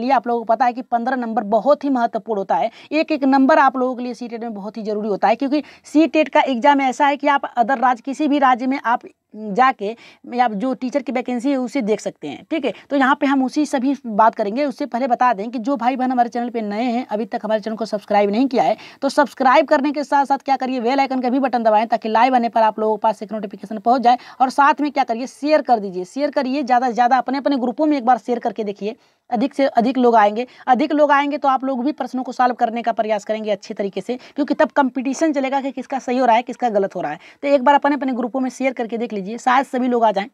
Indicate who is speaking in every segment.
Speaker 1: लिए आप लोगों को पता है कि पंद्रह नंबर बहुत ही महत्वपूर्ण होता है एक एक नंबर आप लोगों के लिए सी टेट e में बहुत ही जरूरी होता है क्योंकि सी टेट e का एग्जाम ऐसा है कि आप अदर राज्य किसी भी राज्य में आप जाके या जो टीचर की वैकेंसी है उसे देख सकते हैं ठीक है तो यहाँ पे हम उसी सभी बात करेंगे उससे पहले बता दें कि जो भाई बहन हमारे चैनल पे नए हैं अभी तक हमारे चैनल को सब्सक्राइब नहीं किया है तो सब्सक्राइब करने के साथ साथ क्या करिए वेल आइकन का भी बटन दबाएं ताकि लाइव आने पर आप लोगों के पास एक नोटिफिकेशन पहुँच जाए और साथ में क्या करिए शेयर कर दीजिए शेयर करिए ज़्यादा से ज़्यादा अपने अपने ग्रुपों में एक बार शेयर करके देखिए अधिक से अधिक लोग आएंगे अधिक लोग आएंगे तो आप लोग भी प्रश्नों को सॉल्व करने का प्रयास करेंगे अच्छे तरीके से क्योंकि तब कंपटीशन चलेगा कि किसका सही हो रहा है किसका गलत हो रहा है तो एक बार अपने अपने ग्रुपों में शेयर करके देख लीजिए कीजिए शायद सभी लोग आ जाएं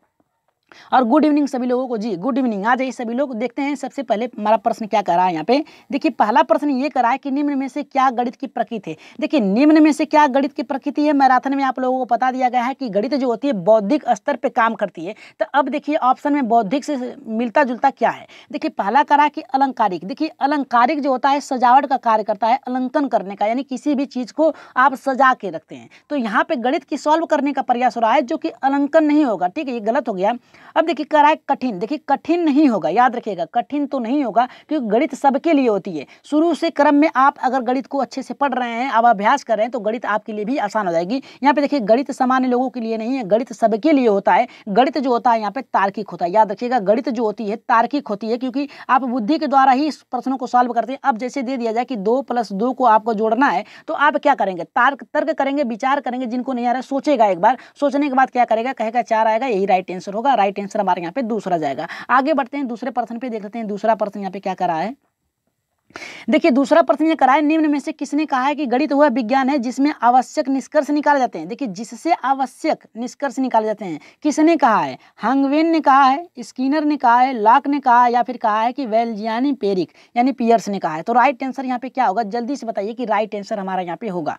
Speaker 1: और गुड इवनिंग सभी लोगों को जी गुड इवनिंग आ जाइए सभी लोग देखते हैं सबसे पहले हमारा प्रश्न क्या करा है यहाँ पे देखिए पहला प्रश्न ये करा है कि निम्न में से क्या गणित की प्रकृति है देखिए निम्न में से क्या गणित की प्रकृति है मैराथन में आप लोगों को पता दिया गया है कि गणित जो होती है बौद्धिक स्तर पर काम करती है तो अब देखिए ऑप्शन में बौद्धिक से मिलता जुलता क्या है देखिए पहला करा कि अलंकारिक देखिए अलंकारिक जो होता है सजावट का कार्य करता है अलंकन करने का यानी किसी भी चीज़ को आप सजा के रखते हैं तो यहाँ पर गणित की सॉल्व करने का प्रयास हो रहा है जो कि अलंकन नहीं होगा ठीक है ये गलत हो गया अब देखिए कराए कठिन देखिए कठिन नहीं होगा याद रखिएगा कठिन तो नहीं होगा क्योंकि गणित सबके लिए होती है शुरू से क्रम में आप अगर गणित को अच्छे से पढ़ रहे हैं अब अभ्यास कर रहे हैं तो गणित आपके लिए भी आसान हो जाएगी यहाँ पे देखिए गणित सामान्य लोगों के लिए नहीं है गणित सबके लिए होता है गणित जो होता है यहाँ पे तार्किक होता है याद रखिएगा गणित जो होती है तार्किक होती है क्योंकि आप बुद्धि के द्वारा ही प्रश्नों को सॉल्व करते हैं अब जैसे दे दिया जाए कि दो प्लस दो को आपको जोड़ना है तो आप क्या करेंगे तार्क तर्क करेंगे विचार करेंगे जिनको नहीं आ रहा है सोचेगा एक बार सोचने के बाद क्या करेगा कहेगा चार आएगा यही राइट आंसर होगा राइट राइट आंसर हमारे यहाँ पे दूसरा जाएगा आगे बढ़ते हैं दूसरे पर्सन पे देख लेते हैं दूसरा पर्सन यहाँ पे क्या करा है देखिए दूसरा प्रश्न ये कराए निम्न में से किसने कहा है कि गणित वह विज्ञान है जिसमें आवश्यक निष्कर्ष निकाले जाते हैं देखिए जिससे आवश्यक निष्कर्ष निकाले जाते हैं किसने कहा है हंगवेन ने कहा है स्किनर ने कहा है लाक ने कहा है या फिर कहा है कि वेलजियानी पेरिक यानी पियर्स ने कहा है तो राइट आंसर यहाँ पे क्या होगा जल्दी से बताइए कि राइट आंसर हमारा यहाँ पे होगा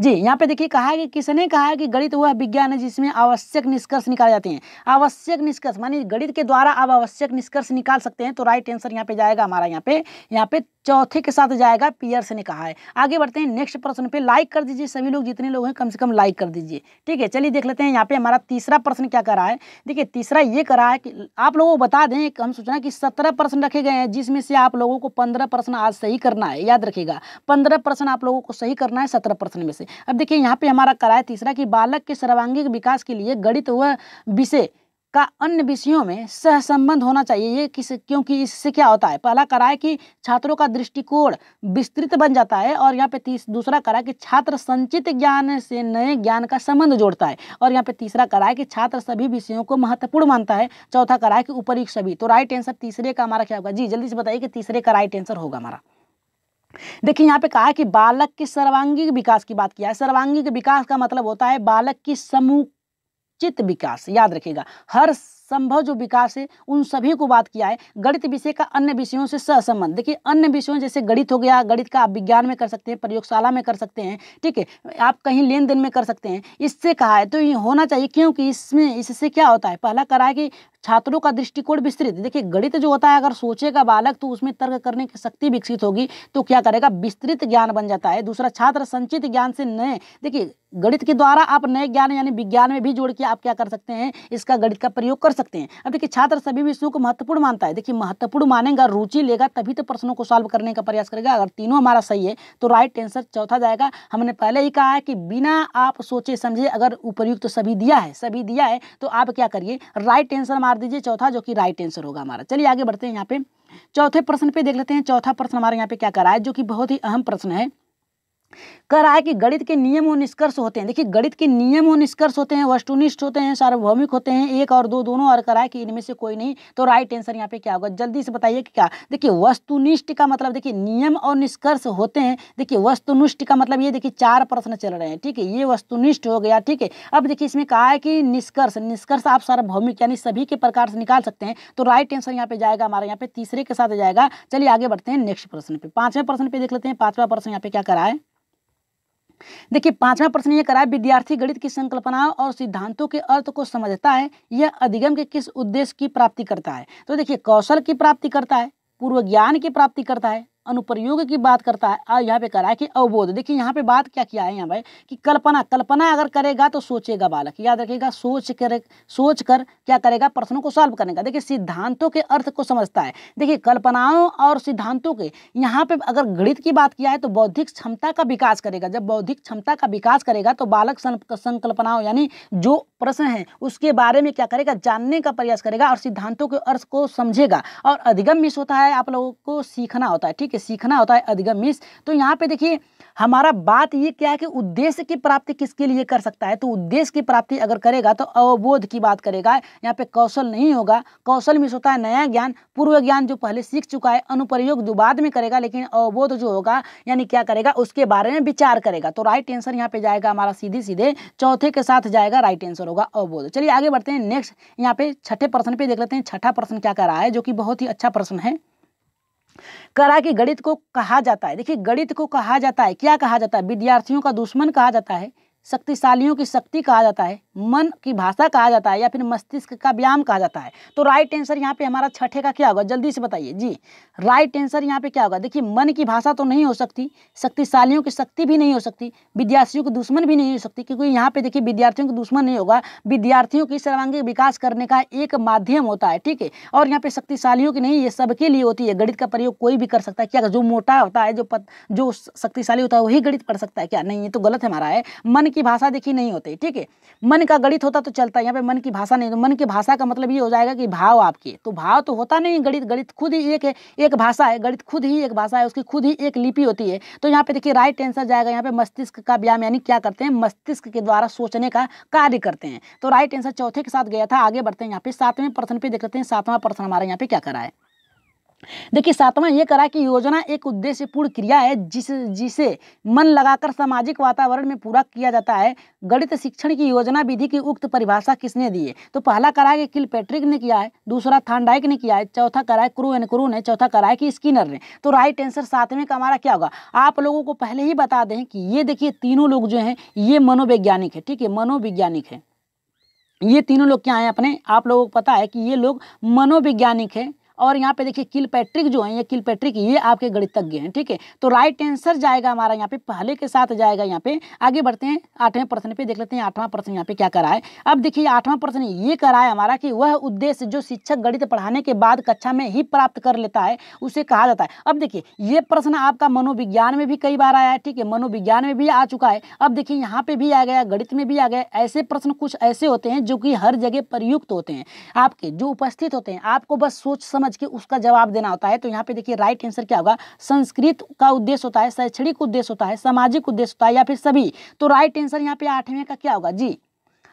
Speaker 1: जी यहाँ पे देखिए कहा है कि किसने कहा है कि गणित वह विज्ञान है जिसमें आवश्यक निष्कर्ष निकाले जाते हैं आवश्यक निष्कर्ष मानी गणित के द्वारा आप आवश्यक निष्कर्ष निकाल सकते हैं तो राइट आंसर यहाँ पे जाएगा हमारा यहाँ पे यहाँ पे चौथे के साथ जाएगा पियर्स ने कहा है आगे बढ़ते हैं नेक्स्ट प्रश्न पे लाइक कर दीजिए सभी लोग जितने लोग हैं कम से कम लाइक कर दीजिए ठीक है चलिए देख लेते हैं यहाँ पे हमारा तीसरा प्रश्न क्या करा है देखिए तीसरा ये करा है कि आप लोगों को बता दें हम सोचना कि सत्रह प्रश्न रखे गए हैं जिसमें से आप लोगों को पंद्रह प्रश्न आज सही करना है याद रखेगा पंद्रह प्रश्न आप लोगों को सही करना है सत्रह प्रश्न में से अब देखिए यहाँ पे हमारा करा है तीसरा कि बालक के सर्वांगिक विकास के लिए गणित व विषय का अन्य विषयों में सहसंबंध होना चाहिए ये किस क्योंकि इससे क्या होता है पहला करा है कि छात्रों का दृष्टिकोण विस्तृत बन जाता है और यहाँ पे तीस दूसरा करा कि छात्र संचित ज्ञान से नए ज्ञान का संबंध जोड़ता है और यहाँ पे तीसरा करा है कि छात्र सभी विषयों को महत्वपूर्ण मानता है चौथा करा है कि उपरिक सभी तो राइट आंसर तीसरे का हमारा क्या होगा जी जल्दी से बताइए कि तीसरे का राइट आंसर होगा हमारा देखिए यहाँ पे कहा है कि बालक के सर्वांगीण विकास की बात किया है सर्वांगीण विकास का मतलब होता है बालक की समूह चित्त विकास याद रखिएगा हर संभव जो विकास है उन सभी को बात किया है गणित विषय का अन्य विषयों से सहसंबंध देखिए अन्य विषयों जैसे गणित हो गया गणित का आप विज्ञान में कर सकते हैं प्रयोगशाला में कर सकते हैं ठीक है आप कहीं लेन देन में कर सकते हैं इससे कहा है तो ये होना चाहिए क्योंकि इसमें इससे क्या होता है पहला करा है कि छात्रों का दृष्टिकोण विस्तृत देखिए गणित जो होता है अगर सोचेगा बालक तो उसमें तर्क करने की शक्ति विकसित होगी तो क्या करेगा विस्तृत ज्ञान बन जाता है दूसरा छात्र संचित ज्ञान से नए देखिए गणित के द्वारा आप नए ज्ञान यानी विज्ञान में भी जोड़ के आप क्या कर सकते हैं इसका गणित का प्रयोग कर सकते हैं अब देखिए छात्र सभी विषयों को महत्वपूर्ण मानता है देखिए महत्वपूर्ण मानेगा रुचि लेगा तभी तो प्रश्नों को सॉल्व करने का प्रयास करेगा अगर तीनों हमारा सही है तो राइट आंसर चौथा जाएगा हमने पहले ही कहा है कि बिना आप सोचे समझे अगर उपयुक्त तो सभी दिया है सभी दिया है तो आप क्या करिए राइट आंसर मार दीजिए चौथा जो कि राइट आंसर होगा हमारा चलिए आगे बढ़ते हैं यहाँ पे चौथे प्रश्न पे देख लेते हैं चौथा प्रश्न हमारे यहाँ पे क्या करा है जो कि बहुत ही अहम प्रश्न है कह रहा है कि गणित के नियम और निष्कर्ष होते हैं देखिए गणित के नियम और निष्कर्ष होते हैं वस्तुनिष्ठ होते हैं सार्वभौमिक होते हैं एक और दो दोनों और कह रहा है कि इनमें से कोई नहीं तो राइट आंसर यहाँ पे क्या होगा जल्दी से बताइए कि क्या देखिए वस्तुनिष्ठ का मतलब देखिए नियम और निष्कर्ष होते हैं देखिए वस्तुनिष्ठ का मतलब ये देखिए चार प्रश्न चल रहे हैं ठीक है ये वस्तुनिष्ठ हो गया ठीक है अब देखिए इसमें कहा है कि निष्कर्ष निष्कर्ष आप सार्वभौमिक यानी सभी के प्रकार से निकाल सकते हैं तो राइट आंसर यहाँ पे जाएगा हमारे यहाँ पे तीसरे के साथ जाएगा चलिए आगे बढ़ते हैं नेक्स्ट प्रश्न पे पांचवें प्रश्न पे देख लेते हैं पांचवा प्रश्न यहाँ पे क्या करा है देखिए पांचवा प्रश्न ये करा विद्यार्थी गणित की संकल्पनाओं और सिद्धांतों के अर्थ को समझता है यह अधिगम के किस उद्देश्य की प्राप्ति करता है तो देखिए कौशल की प्राप्ति करता है पूर्व ज्ञान की प्राप्ति करता है अनुप्रयोग की बात करता है और यहाँ पे कर रहा है कि अवबोध देखिए यहाँ पे बात क्या किया है यहाँ भाई कि कल्पना कल्पना अगर करेगा तो सोचेगा बालक याद रखिएगा सोच कर सोच कर क्या करेगा प्रश्नों को सॉल्व करने का देखिए सिद्धांतों के अर्थ को समझता है देखिए कल्पनाओं और सिद्धांतों के यहाँ पे अगर गणित की बात किया है तो बौद्धिक क्षमता का विकास करेगा जब बौद्धिक क्षमता का विकास करेगा तो बालक संकल्पनाओं यानी जो प्रश्न है उसके बारे में क्या करेगा जानने का प्रयास करेगा और सिद्धांतों के अर्थ को समझेगा और अधिगम मिस होता है आप लोगों को सीखना होता है ठीक है सीखना होता है अधिगम मिस तो यहाँ पे देखिए हमारा बात ये क्या है कि उद्देश्य की प्राप्ति किसके लिए कर सकता है तो उद्देश्य की प्राप्ति अगर करेगा तो अवबोध की बात करेगा यहाँ पे कौशल नहीं होगा कौशल मिस होता है नया ज्ञान पूर्व ज्ञान जो पहले सीख चुका है अनुप्रयोग जो बाद में करेगा लेकिन अवबोध जो होगा यानी क्या करेगा उसके बारे में विचार करेगा तो राइट आंसर यहाँ पे जाएगा हमारा सीधे सीधे चौथे के साथ जाएगा राइट आंसर आंसर होगा अवबोध चलिए आगे बढ़ते हैं नेक्स्ट यहाँ पे छठे प्रश्न पे देख लेते हैं छठा प्रश्न क्या कर रहा है जो कि बहुत ही अच्छा प्रश्न है करा कि गणित को कहा जाता है देखिए गणित को कहा जाता है क्या कहा जाता है विद्यार्थियों का दुश्मन कहा जाता है शक्तिशालियों की शक्ति कहा जाता है मन की भाषा कहा जाता है या फिर मस्तिष्क का व्यायाम कहा जाता है तो राइट आंसर यहाँ पे हमारा छठे का क्या होगा जल्दी से बताइए जी राइट आंसर यहाँ पे क्या होगा देखिए मन की भाषा तो नहीं हो सकती शक्तिशालियों की शक्ति भी नहीं हो सकती विद्यार्थियों के दुश्मन भी नहीं हो सकती क्योंकि यहाँ पे देखिए विद्यार्थियों के दुश्मन नहीं होगा विद्यार्थियों की सर्वांगीण विकास करने का एक माध्यम होता है ठीक है और यहाँ पे शक्तिशालियों की नहीं ये सबके लिए होती है गणित का प्रयोग कोई भी कर सकता है क्या जो मोटा होता है जो जो शक्तिशाली होता है वही गणित पढ़ सकता है क्या नहीं ये तो गलत हमारा है मन की भाषा देखिए नहीं होती ठीक है मन का गणित होता तो चलता यहाँ पे मन की भाषा नहीं तो मन की भाषा का मतलब ये हो जाएगा कि भाव आपके तो भाव तो होता नहीं गणित गणित खुद ही एक है एक भाषा है गणित खुद ही एक भाषा है उसकी खुद ही एक लिपि होती है तो यहाँ पे देखिए राइट आंसर जाएगा यहाँ पे मस्तिष्क का व्यायाम यानी क्या करते हैं मस्तिष्क के द्वारा सोचने का कार्य करते हैं तो राइट आंसर चौथे के साथ गया था आगे बढ़ते हैं यहाँ पे सातवें प्रश्न पे देख लेते हैं सातवां प्रश्न हमारे यहाँ पे क्या करा है देखिए सातवां ये करा कि योजना एक उद्देश्यपूर्ण क्रिया है जिस जिसे मन लगाकर सामाजिक वातावरण में पूरा किया जाता है गणित शिक्षण की योजना विधि की उक्त परिभाषा किसने दी है तो पहला करा है कि पैट्रिक ने किया है दूसरा थानडाइक ने किया है चौथा करा है क्रू एन क्रू ने चौथा करा है कि स्किनर ने तो राइट आंसर सातवें का हमारा क्या होगा आप लोगों को पहले ही बता दें कि ये देखिए तीनों लोग जो हैं ये मनोवैज्ञानिक है ठीक है मनोवैज्ञानिक है ये तीनों लोग क्या हैं अपने आप लोगों को पता है कि ये लोग मनोवैज्ञानिक है और यहाँ पे देखिए किल पैट्रिक जो है ये किल पैट्रिक ये आपके गणितज्ञ हैं ठीक है तो राइट आंसर जाएगा हमारा यहाँ पे पहले के साथ जाएगा यहाँ पे आगे बढ़ते हैं आठवें प्रश्न पे देख लेते हैं आठवां प्रश्न यहाँ पे क्या कराए अब देखिए आठवां प्रश्न ये कराए हमारा कि वह उद्देश्य जो शिक्षक गणित पढ़ाने के बाद कक्षा में ही प्राप्त कर लेता है उसे कहा जाता है अब देखिए ये प्रश्न आपका मनोविज्ञान में भी कई बार आया है ठीक है मनोविज्ञान में भी आ चुका है अब देखिए यहाँ पे भी आ गया गणित में भी आ गया ऐसे प्रश्न कुछ ऐसे होते हैं जो कि हर जगह प्रयुक्त होते हैं आपके जो उपस्थित होते हैं आपको बस सोच समझ समझ के उसका जवाब देना होता है तो यहाँ पे देखिए राइट आंसर क्या होगा संस्कृत का उद्देश्य होता है शैक्षणिक उद्देश्य होता है सामाजिक उद्देश्य होता है या फिर सभी तो राइट आंसर यहाँ पे आठवें का क्या होगा जी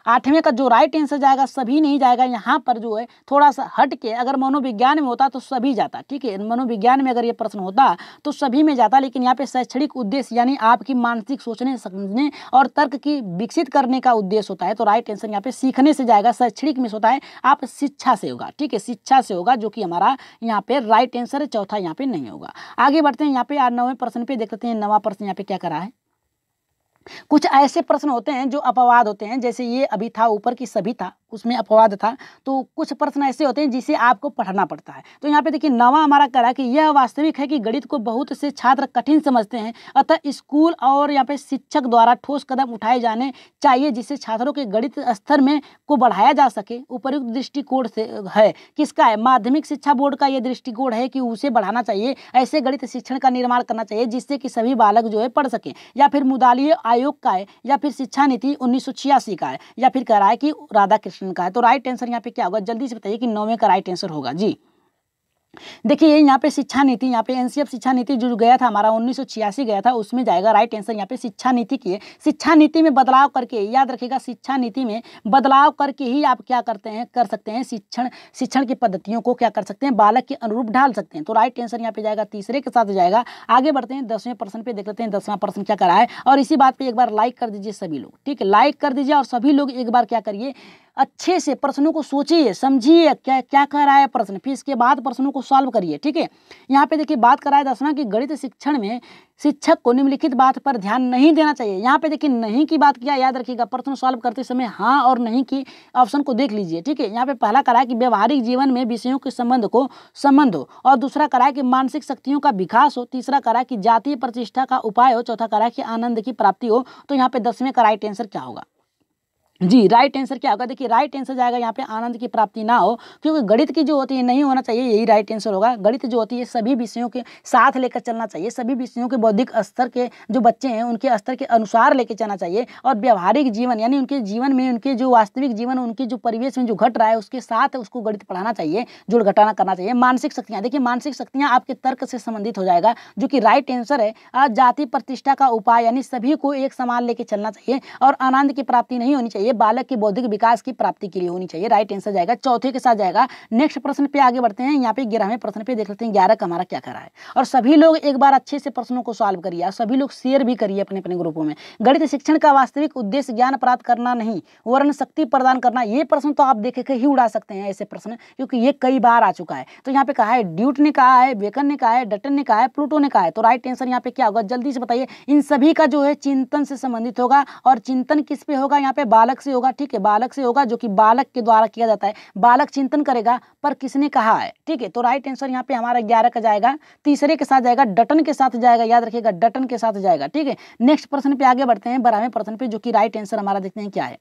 Speaker 1: आठवें का जो राइट आंसर जाएगा सभी नहीं जाएगा यहाँ पर जो है थोड़ा सा हट के अगर मनोविज्ञान में होता तो सभी जाता ठीक है मनोविज्ञान में अगर ये प्रश्न होता तो सभी में जाता लेकिन यहाँ पे शैक्षणिक उद्देश्य यानी आपकी मानसिक सोचने समझने और तर्क की विकसित करने का उद्देश्य होता है तो राइट आंसर यहाँ पे सीखने से जाएगा शैक्षणिक में होता है आप शिक्षा से होगा ठीक है शिक्षा से होगा जो कि हमारा यहाँ पे राइट आंसर है चौथा यहाँ पे नहीं होगा आगे बढ़ते हैं यहाँ पे नवे प्रश्न पे देख लेते हैं नवा प्रश्न यहाँ पे क्या करा है कुछ ऐसे प्रश्न होते हैं जो अपवाद होते हैं जैसे ये अभी था ऊपर की सभी था उसमें अपवाद था तो कुछ प्रश्न ऐसे होते हैं जिसे आपको पढ़ना पड़ता है तो यहाँ पे देखिए नवा हमारा है कि यह वास्तविक है कि गणित को बहुत से छात्र कठिन समझते हैं अतः स्कूल और यहाँ पे शिक्षक द्वारा ठोस कदम उठाए जाने चाहिए जिससे छात्रों के गणित स्तर में को बढ़ाया जा सके उपयुक्त दृष्टिकोण से है किसका है माध्यमिक शिक्षा बोर्ड का यह दृष्टिकोण है कि उसे बढ़ाना चाहिए ऐसे गणित शिक्षण का निर्माण करना चाहिए जिससे कि सभी बालक जो है पढ़ सकें या फिर मुदालिय आयोग का है या फिर शिक्षा नीति उन्नीस का है या फिर कराए की कि राधा कृष्ण का है तो राइट आंसर यहाँ पे क्या होगा जल्दी से बताइए कि नौवे का राइट आंसर होगा जी देखिए ये यहाँ पे शिक्षा नीति यहाँ पे एनसीएफ शिक्षा नीति जो गया था हमारा उन्नीस गया था उसमें जाएगा राइट आंसर यहाँ पे शिक्षा नीति की है शिक्षा नीति में बदलाव करके याद रखिएगा शिक्षा नीति में बदलाव करके ही आप क्या करते हैं कर सकते हैं शिक्षण शिक्षण की पद्धतियों को क्या कर सकते हैं बालक के अनुरूप ढाल सकते हैं तो राइट आंसर यहाँ पे जाएगा तीसरे के साथ जाएगा आगे बढ़ते हैं दसवें पर्सन पे देख लेते हैं दसवां पर्सन क्या करा है और इसी बात पर एक बार लाइक कर दीजिए सभी लोग ठीक है लाइक कर दीजिए और सभी लोग एक बार क्या करिए अच्छे से प्रश्नों को सोचिए समझिए क्या क्या कह रहा है प्रश्न फिर इसके बाद प्रश्नों को सॉल्व करिए ठीक है यहाँ पे देखिए बात कराए दसवा कि गणित शिक्षण में शिक्षक को निम्नलिखित बात पर ध्यान नहीं देना चाहिए यहाँ पे देखिए नहीं की बात किया याद रखिएगा प्रश्न सॉल्व करते समय हाँ और नहीं की ऑप्शन को देख लीजिए ठीक है यहाँ पे पहला करा कि व्यवहारिक जीवन में विषयों के संबंध को संबंध हो और दूसरा करा कि मानसिक शक्तियों का विकास हो तीसरा करा कि जातीय प्रतिष्ठा का उपाय हो चौथा करा कि आनंद की प्राप्ति हो तो यहाँ पे दसवें का राइट आंसर क्या होगा जी राइट आंसर क्या होगा देखिए राइट आंसर जाएगा यहाँ पे आनंद की प्राप्ति ना हो क्योंकि गणित की जो होती है नहीं होना चाहिए यही राइट आंसर होगा गणित जो होती है सभी विषयों के साथ लेकर चलना चाहिए सभी विषयों के बौद्धिक स्तर के जो बच्चे हैं उनके स्तर के अनुसार लेकर चलना चाहिए और व्यवहारिक जीवन यानी उनके जीवन में उनके जो वास्तविक जीवन उनके जो परिवेश में जो घट रहा है उसके साथ उसको गणित पढ़ाना चाहिए जुड़ घटाना करना चाहिए मानसिक शक्तियाँ देखिए मानसिक शक्तियाँ आपके तर्क से संबंधित हो जाएगा जो कि राइट आंसर है जाति प्रतिष्ठा का उपाय यानी सभी को एक समान लेके चलना चाहिए और आनंद की प्राप्ति नहीं होनी चाहिए चाहिए बालक की बौद्धिक विकास की प्राप्ति के लिए होनी चाहिए राइट आंसर जाएगा चौथे के साथ जाएगा नेक्स्ट प्रश्न पे आगे बढ़ते हैं यहाँ पे ग्यारहवें प्रश्न पे देख लेते हैं ग्यारह का हमारा क्या करा है और सभी लोग एक बार अच्छे से प्रश्नों को सॉल्व करिए सभी लोग शेयर भी करिए अपने अपने ग्रुपों में गणित शिक्षण का वास्तविक उद्देश्य ज्ञान प्राप्त करना नहीं वर्ण शक्ति प्रदान करना ये प्रश्न तो आप देखे ही उड़ा सकते हैं ऐसे प्रश्न क्योंकि ये कई बार आ चुका है तो यहाँ पे कहा है ड्यूट ने कहा है बेकन ने कहा है डटन ने कहा है प्लूटो ने कहा है तो राइट आंसर यहाँ पे क्या होगा जल्दी से बताइए इन सभी का जो है चिंतन से संबंधित होगा और चिंतन किस पे होगा यहाँ पे बालक बालक से होगा ठीक है बालक से होगा जो कि बालक के द्वारा किया जाता है बालक चिंतन करेगा पर किसने कहा है ठीक है तो राइट आंसर यहाँ पे हमारा ग्यारह का जाएगा तीसरे के साथ जाएगा डटन के साथ जाएगा याद रखिएगा डटन के साथ जाएगा ठीक है नेक्स्ट प्रश्न पे आगे बढ़ते हैं बारहवें प्रश्न पे जो कि राइट आंसर हमारा देखते हैं क्या है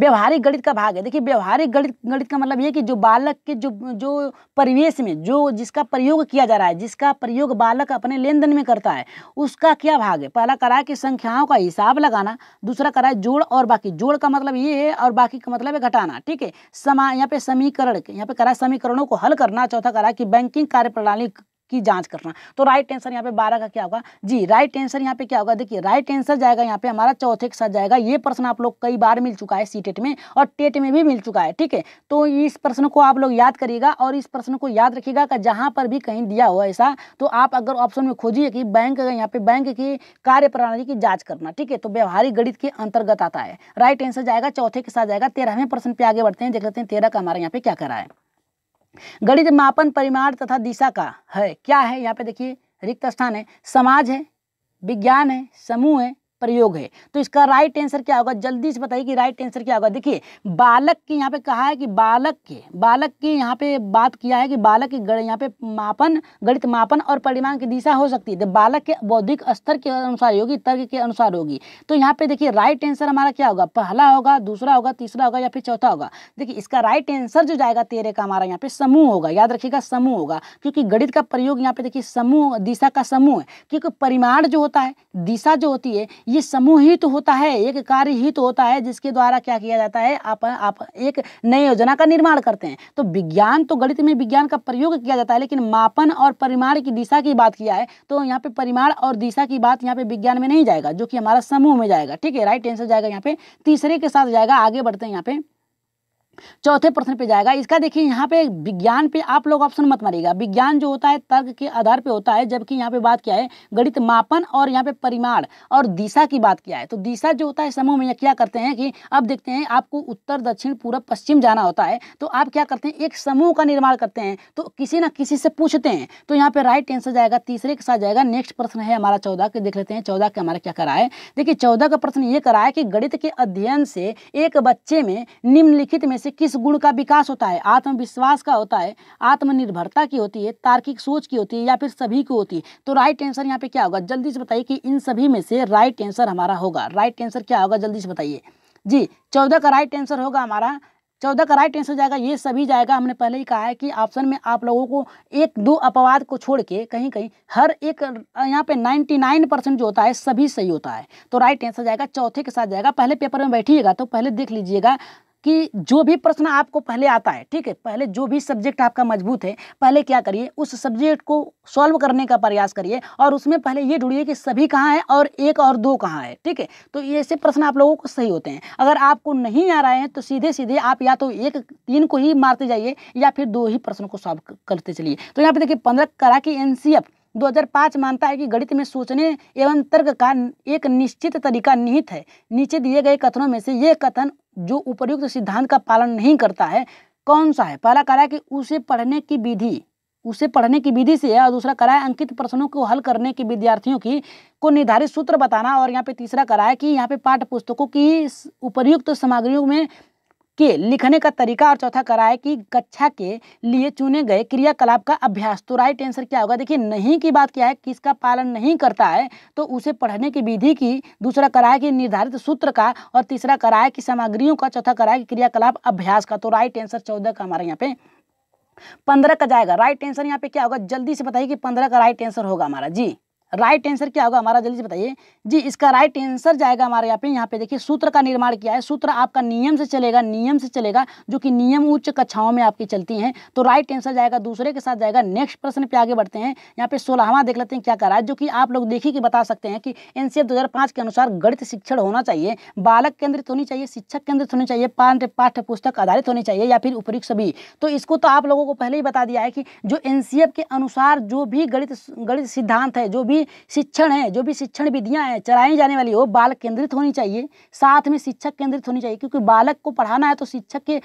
Speaker 1: व्यवहारिक गणित का भाग है देखिए व्यवहारिक गणित गणित का मतलब ये कि जो बालक के जो जो परिवेश में जो जिसका प्रयोग किया जा रहा है जिसका प्रयोग बालक अपने लेन देन में करता है उसका क्या भाग है पहला करा है कि संख्याओं का हिसाब लगाना दूसरा करा है जोड़ और बाकी जोड़ का मतलब ये है और बाकी का मतलब है घटाना ठीक है समा यहाँ पे समीकरण यहाँ पे करा समीकरणों को हल करना चौथा करा कि बैंकिंग कार्य की जांच करना तो राइट आंसर यहाँ पे बारह का क्या होगा जी राइट आंसर यहाँ पे क्या होगा देखिए राइट आंसर जाएगा यहाँ पे हमारा चौथे के साथ जाएगा ये प्रश्न आप लोग कई बार मिल चुका है सी टेट e में और टेट e में भी मिल चुका है ठीक है तो इस प्रश्न को आप लोग याद करिएगा और इस प्रश्न को याद रखिएगा कि जहाँ पर भी कहीं दिया हुआ ऐसा तो आप अगर ऑप्शन में खोजिए कि बैंक यहाँ पे बैंक की कार्य प्रणाली की जाँच करना ठीक है तो व्यवहारिक गणित के अंतर्गत आता है राइट आंसर जाएगा चौथे के साथ जाएगा तेरहवें प्रश्न पे आगे बढ़ते हैं देख लेते हैं तेरह का हमारे यहाँ पे क्या करा है गणित मापन परिमाण तथा दिशा का है क्या है यहाँ पे देखिए रिक्त स्थान है समाज है विज्ञान है समूह है प्रयोग है तो इसका राइट आंसर क्या होगा जल्दी से बताइए कि राइट आंसर क्या होगा देखिए बालक के यहाँ पे कहा है कि बालक के बालक के यहाँ पे बात किया है कि बालक के गण यहाँ पे मापन गणित मापन और परिमाण की दिशा हो सकती है तो बालक के बौद्धिक स्तर के अनुसार होगी तर्क के अनुसार होगी तो यहाँ पे देखिए राइट आंसर हमारा क्या होगा पहला होगा दूसरा होगा तीसरा होगा या फिर चौथा होगा देखिए इसका राइट आंसर जो जाएगा तेरे का हमारा यहाँ पे समूह होगा याद रखिएगा समूह होगा क्योंकि गणित का प्रयोग यहाँ पे देखिए समूह दिशा का समूह है क्योंकि परिमाण जो होता है दिशा जो होती है ये समूह ही तो होता है एक कार्य ही तो होता है जिसके द्वारा क्या किया जाता है आप आप एक नई योजना का निर्माण करते हैं तो विज्ञान तो गणित में विज्ञान का प्रयोग किया जाता है लेकिन मापन और परिमाण की दिशा की बात किया है तो यहाँ पे परिमाण और दिशा की बात यहाँ पे विज्ञान में नहीं जाएगा जो कि हमारा समूह में जाएगा ठीक है राइट आंसर जाएगा यहाँ पे तीसरे के साथ जाएगा आगे बढ़ते हैं यहाँ पे चौथे प्रश्न पे जाएगा इसका देखिए यहाँ पे विज्ञान पे आप लोग ऑप्शन मत मारिएगा विज्ञान जो होता है तर्क के आधार पे होता है जबकि यहाँ पे बात क्या है गणित मापन और यहाँ पे परिमाण और दिशा की बात किया है तो दिशा जो होता है समूह में क्या करते हैं कि अब देखते हैं आपको उत्तर दक्षिण पूर्व पश्चिम जाना होता है तो आप क्या करते हैं एक समूह का निर्माण करते हैं तो किसी ना किसी से पूछते हैं तो यहाँ पे राइट आंसर जाएगा तीसरे के साथ जाएगा नेक्स्ट प्रश्न है हमारा चौदह के देख लेते हैं चौदह का हमारा क्या करा है देखिए चौदह का प्रश्न ये करा है कि गणित के अध्ययन से एक बच्चे में निम्नलिखित में से किस गुण का विकास होता है आत्मविश्वास का होता है आत्मनिर्भरता की होती है तार्किक सोच की होती है या फिर सभी की होती है तो राइट आंसर यहाँ पे क्या होगा जल्दी से बताइए कि इन सभी में से राइट आंसर हमारा होगा राइट आंसर क्या होगा जल्दी से बताइए जी चौदह का राइट आंसर होगा हमारा चौदह का राइट आंसर जाएगा ये सभी जाएगा हमने पहले ही कहा है कि ऑप्शन में आप लोगों को एक दो अपवाद को छोड़ के कहीं कहीं हर एक यहाँ पे 99 परसेंट जो होता है सभी सही होता है तो राइट आंसर जाएगा चौथे के साथ जाएगा पहले पेपर में बैठिएगा तो पहले देख लीजिएगा कि जो भी प्रश्न आपको पहले आता है ठीक है पहले जो भी सब्जेक्ट आपका मजबूत है पहले क्या करिए उस सब्जेक्ट को सॉल्व करने का प्रयास करिए और उसमें पहले ये ढूंढिए कि सभी कहाँ है और एक और दो कहाँ है ठीक है तो ऐसे प्रश्न आप लोगों को सही होते हैं अगर आपको नहीं आ रहे हैं तो सीधे सीधे आप या तो एक तीन को ही मारते जाइए या फिर दो ही प्रश्न को सॉल्व करते चलिए तो यहाँ पर देखिए पंद्रह करा कि एन 2005 मानता है कि गणित में सोचने एवं तर्क का एक निश्चित तरीका निहित है नीचे दिए गए कथनों में से यह कथन जो उपयुक्त सिद्धांत का पालन नहीं करता है कौन सा है पहला कह रहा है कि उसे पढ़ने की विधि उसे पढ़ने की विधि से है और दूसरा करा है अंकित प्रश्नों को हल करने की विद्यार्थियों की को निर्धारित सूत्र बताना और यहाँ पे तीसरा करा है कि यहाँ पे पाठ्य पुस्तकों की उपयुक्त सामग्रियों में के लिखने का तरीका और चौथा कराए कि कक्षा के लिए चुने गए क्रियाकलाप का अभ्यास तो राइट आंसर क्या होगा देखिए नहीं की बात क्या है किसका पालन नहीं करता है तो उसे पढ़ने की विधि की दूसरा कराए कि निर्धारित सूत्र का और तीसरा कराए कि सामग्रियों का चौथा कराए कि क्रियाकलाप अभ्यास का तो राइट आंसर चौदह का हमारे यहाँ पे पंद्रह का जाएगा राइट आंसर यहाँ पे क्या होगा जल्दी से बताइए कि पंद्रह का राइट आंसर होगा हमारा जी राइट आंसर क्या होगा हमारा जल्दी से बताइए जी इसका राइट आंसर जाएगा हमारे यहाँ पे यहाँ पे देखिए सूत्र का निर्माण किया है सूत्र आपका नियम से चलेगा नियम से चलेगा जो कि नियम उच्च कक्षाओं में आपकी चलती हैं तो राइट आंसर जाएगा दूसरे के साथ जाएगा नेक्स्ट प्रश्न पे आगे बढ़ते हैं यहाँ पे सोलहवा देख लेते हैं क्या करा है जो कि आप लोग देखिए कि बता सकते हैं कि एन के अनुसार गणित शिक्षण होना चाहिए बालक केंद्रित होनी चाहिए शिक्षक केंद्रित होनी चाहिए पाठ्य पाठ्य पुस्तक आधारित होनी चाहिए या फिर उपरिक्ष भी तो इसको तो आप लोगों को पहले ही बता दिया है कि जो एन के अनुसार जो भी गणित गणित सिद्धांत है जो भी शिक्षण है जो भी शिक्षण विधियाँ हैं चलाई जाने वाली हो बालक केंद्रित होनी चाहिए साथ में शिक्षक केंद्रित होनी चाहिए क्योंकि बालक को पढ़ाना है तो शिक्षक के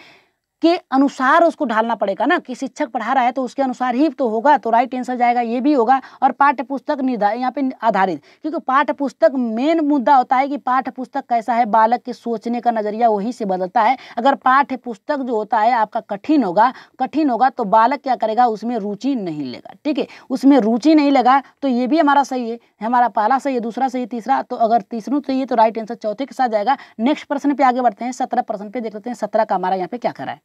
Speaker 1: के अनुसार उसको ढालना पड़ेगा ना कि शिक्षक पढ़ा रहा है तो उसके अनुसार ही तो होगा तो राइट आंसर जाएगा ये भी होगा और पाठ्य पुस्तक निर्धारित यहाँ पे आधारित क्योंकि पाठ्य पुस्तक मेन मुद्दा होता है कि पाठ्य पुस्तक कैसा है बालक के सोचने का नजरिया वहीं से बदलता है अगर पाठ्य पुस्तक जो होता है आपका कठिन होगा कठिन होगा तो बालक क्या करेगा उसमें रुचि नहीं लेगा ठीक है उसमें रुचि नहीं लगा तो ये भी हमारा सही है हमारा पहला सही है दूसरा सही तीसरा तो अगर तीसरों सही है तो राइट आंसर चौथे के साथ जाएगा नेक्स्ट प्रश्न पे आगे बढ़ते हैं सत्रह प्रश्न पे देख लेते हैं सत्रह का हमारा यहाँ पे क्या करा है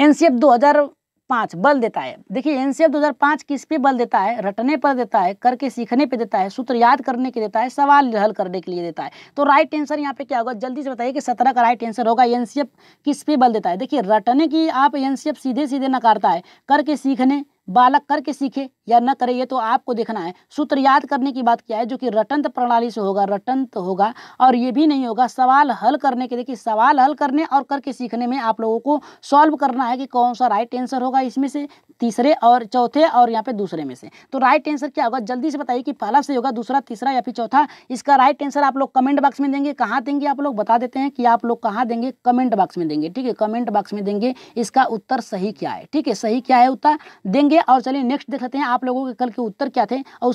Speaker 1: एनसीएफ 2005 बल देता है देखिए एनसीएफ 2005 किस पे बल देता है रटने पर देता है करके सीखने पे देता है सूत्र याद करने के देता है सवाल हल करने के लिए देता है तो राइट आंसर यहाँ पे क्या होगा जल्दी से बताइए कि सत्रह का राइट आंसर होगा एनसीएफ किस पे बल देता है देखिए रटने की आप एनसीएफ सीधे सीधे नकारता है करके सीखने बालक करके सीखे या न करें ये तो आपको देखना है सूत्र याद करने की बात क्या है जो कि रटंत प्रणाली से होगा रटंत होगा और ये भी नहीं होगा सवाल हल करने के देखिए सवाल हल करने और करके सीखने में आप लोगों को सॉल्व करना है कि कौन सा राइट आंसर होगा इसमें से तीसरे और चौथे और यहाँ पे दूसरे में से तो राइट आंसर क्या होगा जल्दी से बताइए कि पहला से होगा दूसरा तीसरा या फिर चौथा इसका राइट आंसर आप लोग कमेंट बॉक्स में देंगे कहाँ देंगे आप लोग बता देते हैं कि आप लोग कहाँ देंगे कमेंट बॉक्स में देंगे ठीक है कमेंट बॉक्स में देंगे इसका उत्तर सही क्या है ठीक है सही क्या है उत्तर देंगे और चलिए नेक्स्ट देख लेते हैं आप लोगों के कल के उत्तर क्या थे और